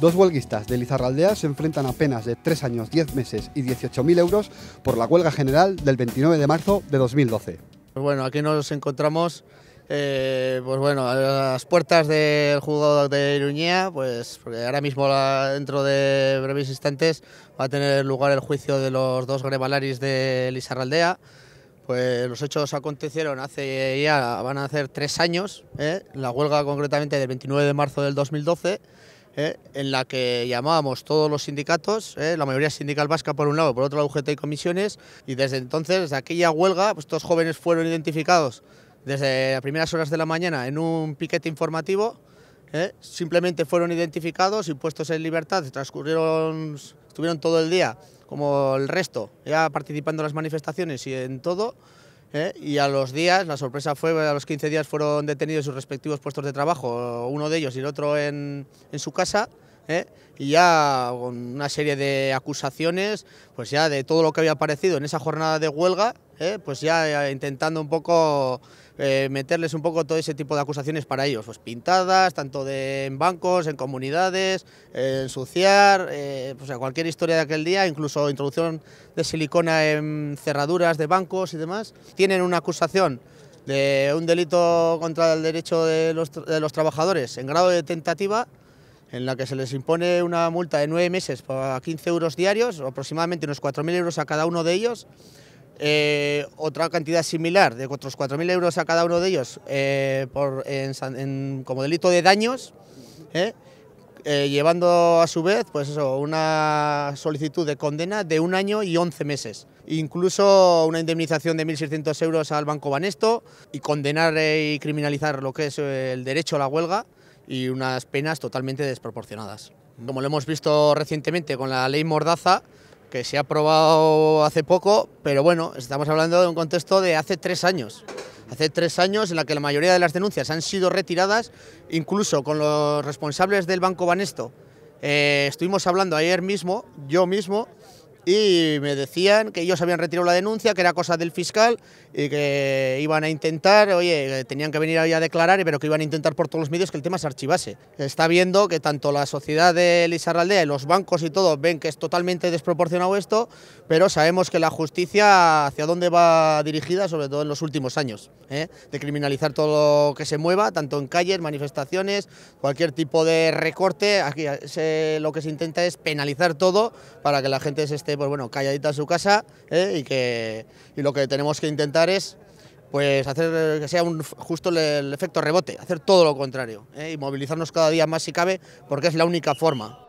Dos huelguistas de Lizarraldea se enfrentan a penas de 3 años, 10 meses y 18.000 euros por la huelga general del 29 de marzo de 2012. Pues bueno, aquí nos encontramos eh, pues bueno, a las puertas del juzgado de Iruñía, pues ahora mismo dentro de breves instantes va a tener lugar el juicio de los dos grebalaris de Lizarraldea. Pues los hechos acontecieron hace ya, van a hacer tres años, ¿eh? la huelga concretamente del 29 de marzo del 2012, ¿eh? en la que llamábamos todos los sindicatos, ¿eh? la mayoría sindical vasca por un lado, por otro la UGT y comisiones, y desde entonces, desde aquella huelga, pues, estos jóvenes fueron identificados desde las primeras horas de la mañana en un piquete informativo, ¿eh? Simplemente fueron identificados y puestos en libertad, transcurrieron, estuvieron todo el día, como el resto, ya participando en las manifestaciones y en todo. ¿eh? Y a los días, la sorpresa fue, a los 15 días fueron detenidos ...en sus respectivos puestos de trabajo, uno de ellos y el otro en, en su casa. ¿eh? y ya con una serie de acusaciones, pues ya de todo lo que había aparecido en esa jornada de huelga, ¿eh? pues ya intentando un poco eh, meterles un poco todo ese tipo de acusaciones para ellos, pues pintadas, tanto de, en bancos, en comunidades, ensuciar, pues cualquier historia de aquel día, incluso introducción de silicona en cerraduras de bancos y demás. Tienen una acusación de un delito contra el derecho de los trabajadores en grado de tentativa en la que se les impone una multa de nueve meses a 15 euros diarios, aproximadamente unos 4.000 euros a cada uno de ellos. Eh, otra cantidad similar de otros 4.000 euros a cada uno de ellos eh, como delito de daños, eh, llevando a su vez pues una solicitud de condena de un año y 11 meses. Incluso una indemnización de 1.600 euros al Banco Banesto y condenar y criminalizar lo que es el derecho a la huelga y unas penas totalmente desproporcionadas. Como lo hemos visto recientemente con la ley Mordaza, que se ha aprobado hace poco, pero bueno, estamos hablando de un contexto de hace tres años. Hace tres años en la que la mayoría de las denuncias han sido retiradas, incluso con los responsables del Banco Banesto. Eh, estuvimos hablando ayer mismo, yo mismo, y me decían que ellos habían retirado la denuncia, que era cosa del fiscal y que iban a intentar, oye, tenían que venir ahí a declarar, pero que iban a intentar por todos los medios que el tema se archivase. Está viendo que tanto la sociedad de Lizarraldea y los bancos y todo ven que es totalmente desproporcionado esto, pero sabemos que la justicia hacia dónde va dirigida, sobre todo en los últimos años, ¿eh? de criminalizar todo lo que se mueva, tanto en calles, manifestaciones, cualquier tipo de recorte. Aquí lo que se intenta es penalizar todo para que la gente se esté pues bueno, calladita en su casa ¿eh? y, que, y lo que tenemos que intentar es pues hacer que sea un, justo el, efecto rebote, hacer todo lo contrario ¿eh? y movilizarnos cada día más si cabe porque es la única forma